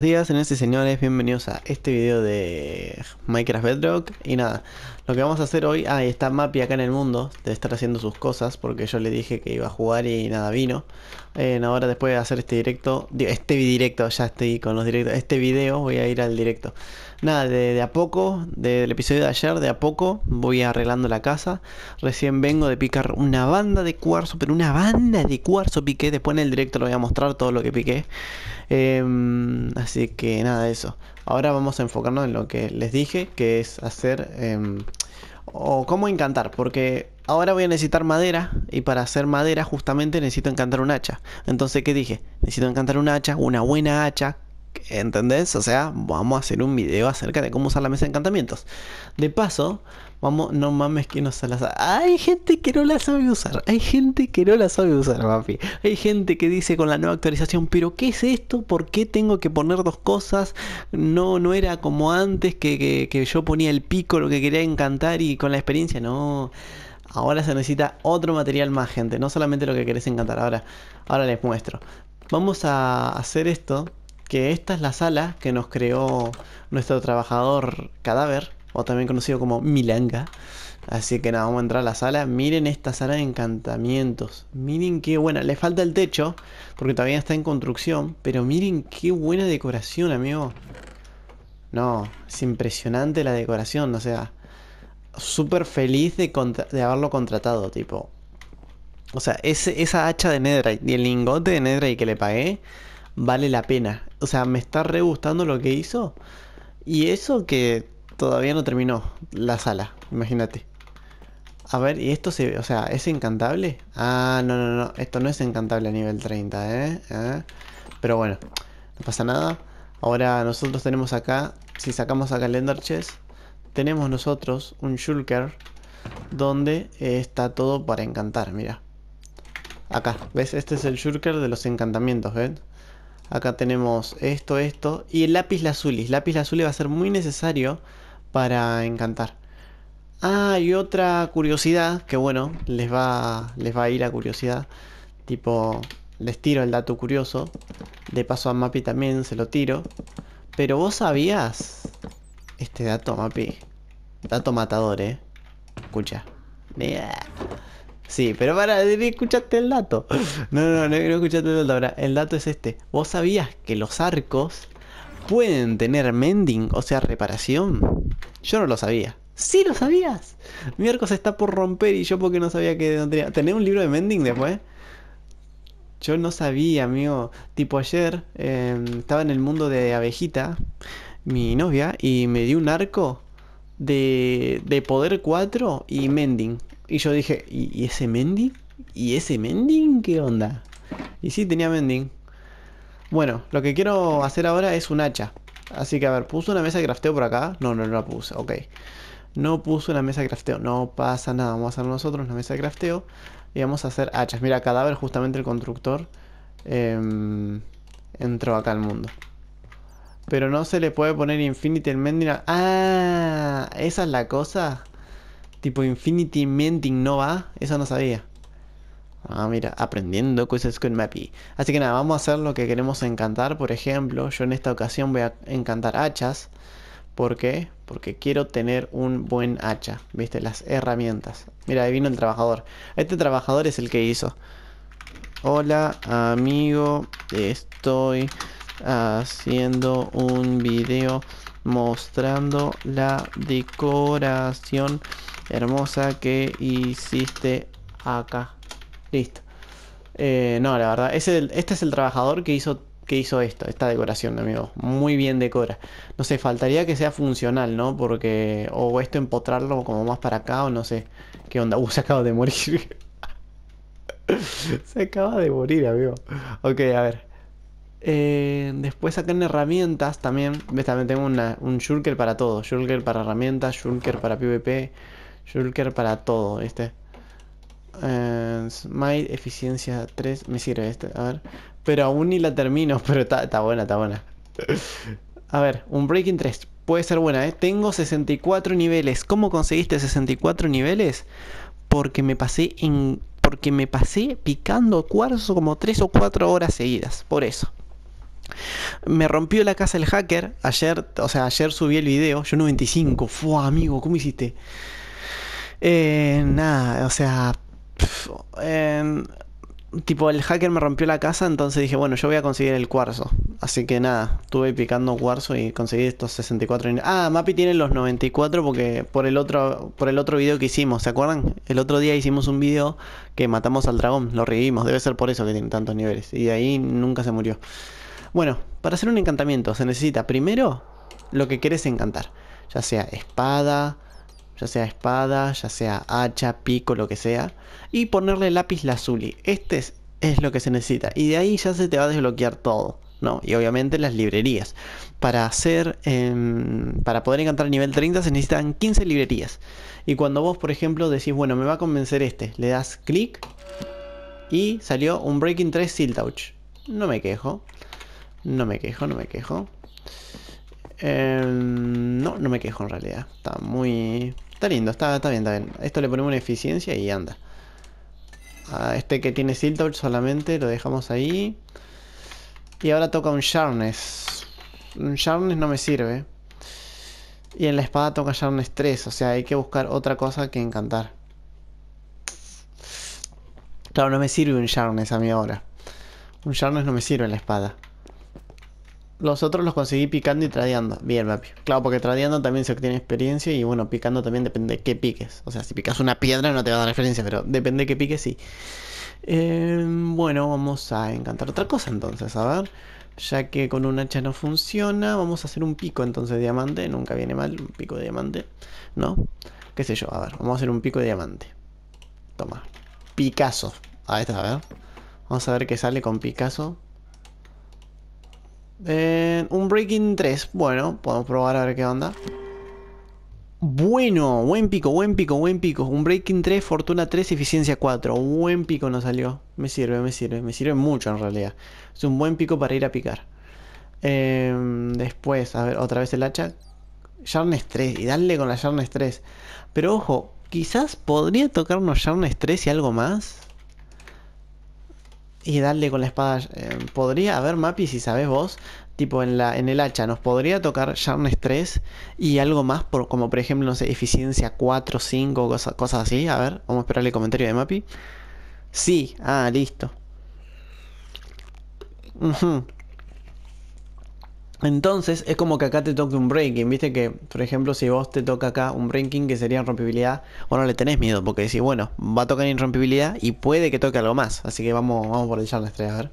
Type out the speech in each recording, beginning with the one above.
días, señores y señores, bienvenidos a este video de Minecraft Bedrock Y nada, lo que vamos a hacer hoy, ahí está Mappy acá en el mundo, De estar haciendo sus cosas porque yo le dije que iba a jugar y nada vino ahora después de hacer este directo, este directo, ya estoy con los directos, este video voy a ir al directo. Nada, de, a poco, del episodio de ayer, de a poco voy arreglando la casa. Recién vengo de picar una banda de cuarzo, pero una banda de cuarzo piqué. Después en el directo lo voy a mostrar todo lo que piqué. Em, así que nada, eso. Ahora vamos a enfocarnos en lo que les dije, que es hacer... Em, o cómo encantar, porque ahora voy a necesitar madera y para hacer madera justamente necesito encantar un hacha. Entonces, ¿qué dije? Necesito encantar un hacha, una buena hacha. ¿Entendés? O sea, vamos a hacer un video acerca de cómo usar la mesa de encantamientos. De paso, vamos, no mames que no se las... Hay gente que no la sabe usar, hay gente que no la sabe usar, papi. Hay gente que dice con la nueva actualización, pero ¿qué es esto? ¿Por qué tengo que poner dos cosas? No, no era como antes que yo ponía el pico, lo que quería encantar y con la experiencia, no. Ahora se necesita otro material más, gente. No solamente lo que querés encantar. Ahora, ahora les muestro. Vamos a hacer esto. Que esta es la sala que nos creó nuestro trabajador cadáver. O también conocido como Milanga. Así que nada, vamos a entrar a la sala. Miren esta sala de encantamientos. Miren qué buena. Le falta el techo. Porque todavía está en construcción. Pero miren qué buena decoración, amigo. No, es impresionante la decoración. O sea, súper feliz de, haberlo contratado, tipo. O sea, esa hacha de netherite y el lingote de y que le pagué vale la pena. O sea, me está re gustando lo que hizo. Y eso que todavía no terminó la sala, imagínate. A ver, ¿y esto se O sea, ¿es encantable? Ah, no, no, no. Esto no es encantable a nivel 30, ¿eh? ¿Eh? Pero bueno, no pasa nada. Ahora nosotros tenemos acá, si sacamos a Calendar Chess, tenemos nosotros un shulker donde eh, está todo para encantar, mira. Acá, ¿ves? Este es el shulker de los encantamientos, ¿ven? Acá tenemos esto, esto y el lápiz lazuli. El lápiz lazuli va a ser muy necesario para encantar. Ah, y otra curiosidad, que bueno, les va, les va a ir a curiosidad. Tipo, les tiro el dato curioso. De paso a Mapi también se lo tiro. Pero vos sabías este dato, mapi. Dato matador, eh. Escucha. Sí, pero para, escuchaste el dato. No, no, no, no escuchaste el dato. Ahora, el dato es este. ¿Vos sabías que los arcos pueden tener mending, o sea, reparación? Yo no lo sabía. ¡Sí lo sabías! Mi arco se está por romper y yo porque no sabía que no tenía... ¿Tenés un libro de mending después? Yo no sabía, amigo. Tipo ayer eh, estaba en el mundo de abejita mi novia y me dio un arco de, poder 4 y mending. Y yo dije, ¿y, ese mending? ¿Y ese mending? ¿Qué onda? Y sí, tenía mending. Bueno, lo que quiero hacer ahora es un hacha. Así que a ver, ¿puso una mesa de crafteo por acá? No, no, la puse, ok. No puso una mesa de crafteo, no pasa nada. Vamos a hacer nosotros una mesa de crafteo y vamos a hacer hachas. Mira, cadáver, justamente el constructor em, entró acá al mundo. Pero no se le puede poner Infinity Mending. Ah, esa es la cosa. Tipo Infinity Mending no va. Eso no sabía. Ah, mira, aprendiendo cosas con Mappy. Así que nada, vamos a hacer lo que queremos encantar. Por ejemplo, yo en esta ocasión voy a encantar hachas. ¿Por qué? Porque quiero tener un buen hacha. ¿Viste? Las herramientas. Mira, ahí vino el trabajador. Este trabajador es el que hizo. Hola, amigo. Estoy haciendo un video mostrando la decoración hermosa que hiciste acá. Listo. Eh, no, la verdad, este es el trabajador que hizo, que hizo esto, esta decoración, amigo Muy bien decora. No sé, faltaría que sea funcional, ¿no? Porque, o esto empotrarlo como más para acá, o no sé. ¿Qué onda? Uh, se acaba de morir. se acaba de morir, amigo. Ok, a ver. Eh, después acá en herramientas también, ¿ves? También tengo un shulker para todo. Shulker para herramientas, shulker para PvP, shulker para todo, este Eh, Smite, eficiencia 3, me sirve este, a ver. Pero aún ni la termino, pero está buena, está buena. a ver, un Breaking 3, puede ser buena, ¿eh? Tengo 64 niveles. ¿Cómo conseguiste 64 niveles? Porque me pasé en... Porque me pasé picando cuarzo como 3 o 4 horas seguidas. Por eso. Me rompió la casa el hacker. Ayer, o sea, ayer subí el video. Yo 95. fue amigo, ¿cómo hiciste? Eh, nada, o sea. eh, tipo, el hacker me rompió la casa, entonces dije, bueno, yo voy a conseguir el cuarzo. Así que nada, estuve picando cuarzo y conseguí estos 64. Ah, Mapi tiene los 94 porque por el otro por el otro video que hicimos, ¿se acuerdan? El otro día hicimos un video que matamos al dragón, lo revivimos, debe ser por eso que tiene tantos niveles y de ahí nunca se murió. Bueno, para hacer un encantamiento se necesita primero lo que quieres encantar. Ya sea espada, ya sea espada, ya sea hacha, pico, lo que sea. Y ponerle lápiz lazuli. Este es, lo que se necesita. Y de ahí ya se te va a desbloquear todo. No, y obviamente las librerías. Para hacer, em, para poder encantar el nivel 30 se necesitan 15 librerías. Y cuando vos, por ejemplo, decís, bueno, me va a convencer este, le das clic y salió un Breaking 3 Siltouch, Touch. No me quejo. No me quejo, no me quejo. Em, no, no me quejo en realidad. Está muy... Está lindo, está, está bien, está bien. Esto le ponemos una eficiencia y anda. A este que tiene Siltor solamente lo dejamos ahí. Y ahora toca un Sharnes Un Sharnes no me sirve. Y en la espada toca Sharnes 3. O sea, hay que buscar otra cosa que encantar. Claro, no me sirve un Sharnes a mí ahora. Un Sharnes no me sirve en la espada. Los otros los conseguí picando y tradeando. Bien, papi. Claro, porque tradeando también se obtiene experiencia y bueno, picando también depende de qué piques. O sea, si picas una piedra no te va a dar experiencia, pero depende de qué piques, sí. Em, bueno, vamos a encantar otra cosa entonces, a ver. Ya que con un hacha no funciona, vamos a hacer un pico entonces de diamante. Nunca viene mal un pico de diamante, ¿no? Qué sé yo, a ver, vamos a hacer un pico de diamante. Toma, Picasso. a ver, a ver. Vamos a ver qué sale con Picasso un Breaking 3. Bueno, podemos probar a ver qué onda. Bueno, buen pico, buen pico, buen pico. Un Breaking 3, Fortuna 3, Eficiencia 4. Buen pico nos salió. Me sirve, me sirve, me sirve mucho en realidad. Es un buen pico para ir a picar. Em, después, a ver, otra vez el hacha. Yarnes 3, y darle con la Yarnes 3. Pero ojo, quizás podría tocarnos Yarnes 3 y algo más y darle con la espada. Em, podría, haber ver, Mapi, si sabes vos, tipo en, la, en el hacha, nos podría tocar Sharnes 3 y algo más, por, como por ejemplo, no sé, eficiencia 4, 5, cosas así. A ver, vamos a esperar el comentario de Mapi. Sí, ah, listo. Entonces es como que acá te toque un breaking, viste que, por ejemplo, si vos te toca acá un breaking que sería rompibilidad, no le tenés miedo porque decís, bueno, va a tocar Inrompibilidad y puede que toque algo más, así que vamos, vamos por el a ver.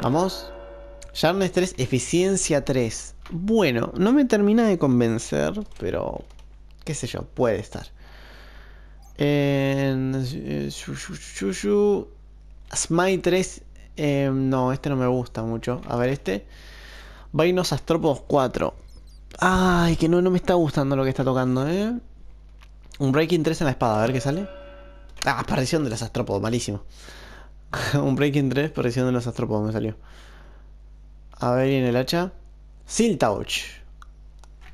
Vamos. Yarnes eficiencia 3. Bueno, no me termina de convencer, pero qué sé yo, puede estar. En... Smite 3, eh, no, este no me gusta mucho. A ver este. Vainos Astrópodos 4. Ay, que no, no me está gustando lo que está tocando, ¿eh? Un Breaking 3 en la espada, a ver qué sale. Ah, perdición de los astrópodos, malísimo. un Breaking 3, perdición de los astrópodos me salió. A ver, en el hacha. Siltouch.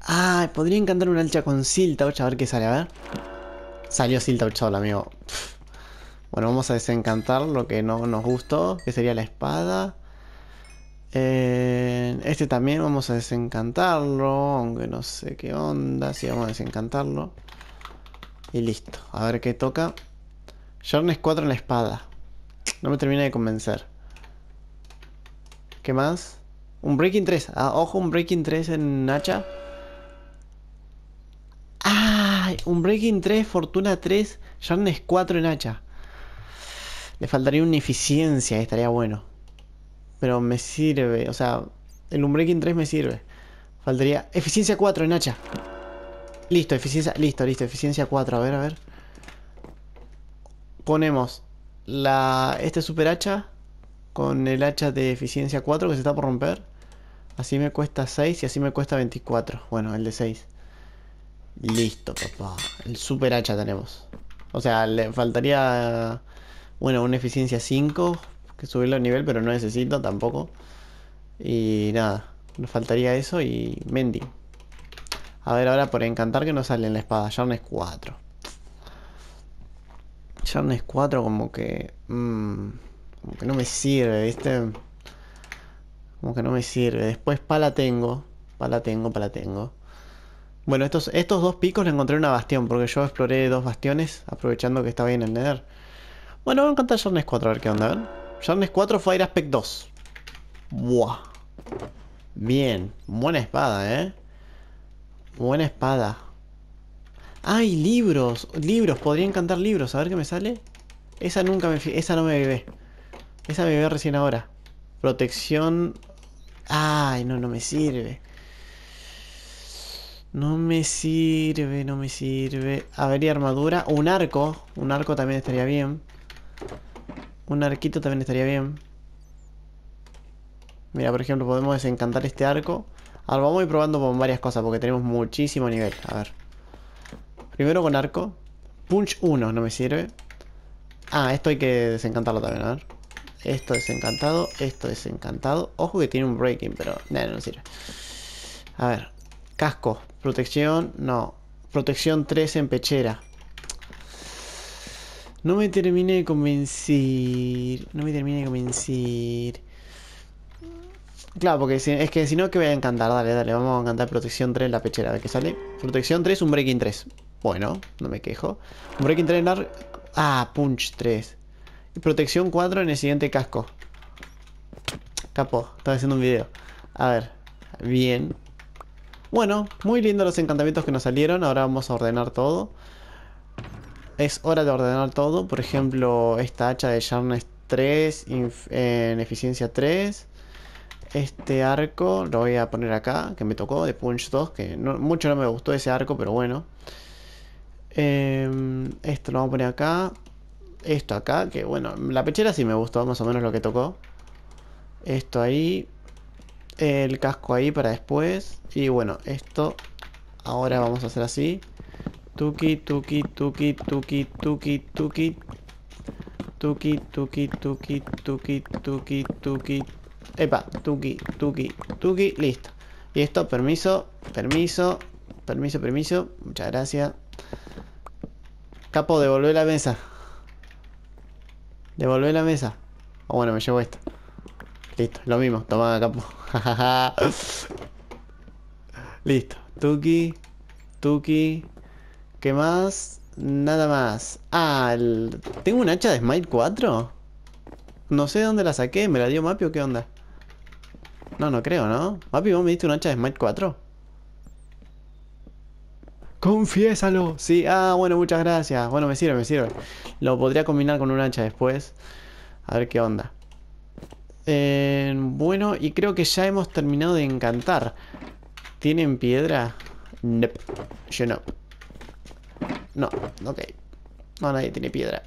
Ay, podría encantar un hacha con Siltouch, a ver qué sale, a ver. Salió Siltouch solo, amigo. Bueno, vamos a desencantar lo que no nos gustó, que sería la espada. Eh, este también vamos a desencantarlo, aunque no sé qué onda, si vamos a desencantarlo. Y listo, a ver qué toca. Jornes 4 en la espada. No me termina de convencer. ¿Qué más? Un Breaking 3. Ah, ojo, un Breaking 3 en hacha. Un Breaking 3, Fortuna 3, Jornes 4 en hacha. Le faltaría una eficiencia, estaría bueno. Pero me sirve, o sea, el Umbreaking 3 me sirve. Faltaría eficiencia 4 en hacha. Listo, eficiencia, listo, listo, eficiencia 4, a ver, a ver. Ponemos la este super hacha con el hacha de eficiencia 4 que se está por romper. Así me cuesta 6 y así me cuesta 24. Bueno, el de 6. Listo, papá. El super hacha tenemos. O sea, le faltaría, bueno, una eficiencia 5 que subirlo a nivel, pero no necesito tampoco. Y nada, nos faltaría eso y Mendy. A ver ahora por encantar que no salen la espada. Yarnes 4. Yarnes 4 como que... Mm, como que no me sirve, ¿viste? Como que no me sirve. Después pala tengo. Pala tengo, pala tengo. Bueno, estos, estos dos picos le encontré una bastión. Porque yo exploré dos bastiones aprovechando que estaba bien el Nether. Bueno, voy a encantar Yarnes 4 a ver qué onda. Sharnes 4 Fire Aspect 2. Buah. Bien. Buena espada, ¿eh? Buena espada. ¡Ay, libros! Libros, podría encantar libros. A ver qué me sale. Esa nunca me... Esa no me bebé. Esa me bebé recién ahora. Protección... ¡Ay, no, no me sirve! No me sirve, no me sirve. A ver, y armadura. Un arco. Un arco también estaría bien. Un arquito también estaría bien. Mira, por ejemplo, podemos desencantar este arco. Ahora vamos a ir probando con varias cosas porque tenemos muchísimo nivel. A ver. Primero con arco. Punch 1 no me sirve. Ah, esto hay que desencantarlo también, a ver. Esto desencantado, esto desencantado. Ojo que tiene un breaking, pero nada, no sirve. A ver. Casco. Protección, no. Protección 3 en pechera. No me termine de convencer. No me termine de convencer. Claro, porque es que si no, que voy a encantar. Dale, dale, vamos a encantar protección 3 en la pechera. A ver qué sale. Protección 3, un breaking 3. Bueno, no me quejo. Un breaking 3 largo. Ah, punch 3. Y protección 4 en el siguiente casco. Capo, estaba haciendo un video. A ver, bien. Bueno, muy lindos los encantamientos que nos salieron. Ahora vamos a ordenar todo es hora de ordenar todo. Por ejemplo, esta hacha de Sharnes 3 en eficiencia 3. Este arco lo voy a poner acá, que me tocó, de Punch 2, que mucho no me gustó ese arco, pero bueno. Em, esto lo vamos a poner acá. Esto acá, que bueno, la pechera sí me gustó, más o menos lo que tocó. Esto ahí. El casco ahí para después. Y bueno, esto ahora vamos a hacer así. Tuki, tuki, tuki, tuki, tuki, tuki. Tuki, tuki, tuki, tuki, tuki, tuki. Epa, tuki, tuki, tuki, listo. Y esto, permiso, permiso, permiso, permiso. Muchas gracias. Capo, devolver la mesa. Devolver la mesa. O ah, bueno, me llevo esto. Listo, lo mismo. Toma, capo. Listo. Tuki, tuki. ¿Qué más? Nada más. Ah, el... ¿tengo un hacha de Smite 4? No sé dónde la saqué. ¿Me la dio Mapi o qué onda? No, no creo, ¿no? Mapi, ¿vos me diste un hacha de Smite 4? Confiésalo. Sí, ah, bueno, muchas gracias. Bueno, me sirve, me sirve. Lo podría combinar con un hacha después. A ver qué onda. Eh, bueno, y creo que ya hemos terminado de encantar. ¿Tienen piedra? Nope. Yo no. No, ok. No, nadie tiene piedra.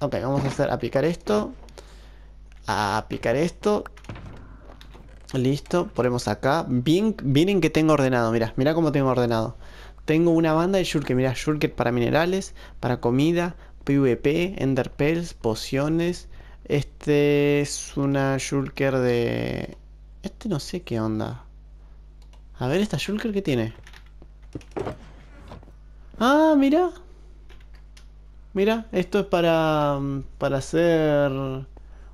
Ok, vamos a hacer a picar esto. A picar esto. Listo, ponemos acá. Bien, miren que tengo ordenado, mira, mira cómo tengo ordenado. Tengo una banda de shulker, mira, shulker para minerales, para comida, PvP, enderpearls, pociones. Este es una shulker de... Este no sé qué onda. A ver, esta shulker que tiene. Ah, mira. Mira, esto es para, mm, para hacer...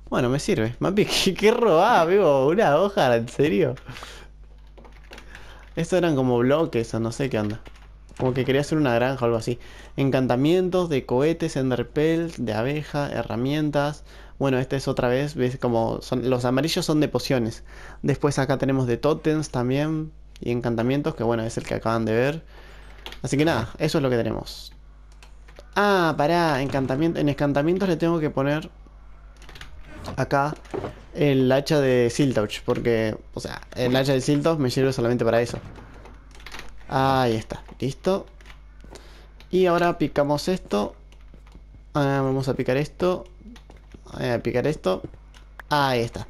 Bueno, me sirve. Mapi, ¿qué, qué robaba, amigo? Una hoja, ¿en serio? Estos eran como bloques o no sé qué anda, Como que quería hacer una granja o algo así. Encantamientos de cohetes, enderpel, de abeja, herramientas. Bueno, esta es otra vez, ves como son, los amarillos son de pociones. Después acá tenemos de totems también y encantamientos, que bueno, es el que acaban de ver. Así que nada, eso es lo que tenemos. Ah, pará, encantamiento, en encantamientos le tengo que poner acá el hacha de Siltouch, porque, o sea, el hacha de Siltouch me sirve solamente para eso. Ahí está, listo. Y ahora picamos esto. Ah, vamos a picar esto. A picar esto. Ahí está.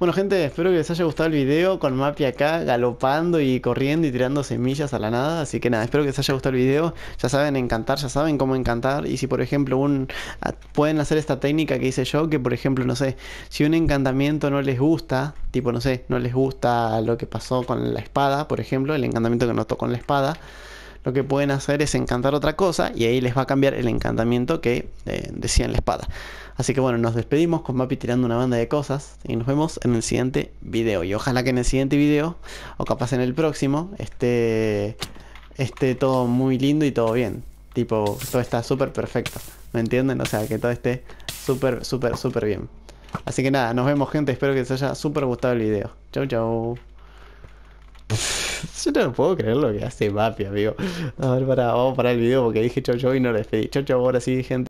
Bueno, gente, espero que les haya gustado el video con Mapi acá galopando y corriendo y tirando semillas a la nada. Así que nada, espero que les haya gustado el video. Ya saben encantar, ya saben cómo encantar. Y si, por ejemplo, un pueden hacer esta técnica que hice yo, que por ejemplo, no sé, si un encantamiento no les gusta, tipo, no sé, no les gusta lo que pasó con la espada, por ejemplo, el encantamiento que notó con la espada lo que pueden hacer es encantar otra cosa y ahí les va a cambiar el encantamiento que decían eh, decía en la espada. Así que bueno, nos despedimos con Mapi tirando una banda de cosas y nos vemos en el siguiente video. Y ojalá que en el siguiente video, o capaz en el próximo, esté, esté todo muy lindo y todo bien. Tipo, todo está súper perfecto. ¿Me entienden? O sea, que todo esté súper, súper, súper bien. Así que nada, nos vemos gente, espero que les haya súper gustado el video. Chau, chau. Yo no puedo creer lo que hace Mapi, amigo. A ver, para, vamos a parar el video porque dije chau chau y no le pedí. Chau chau, ahora sí, gente.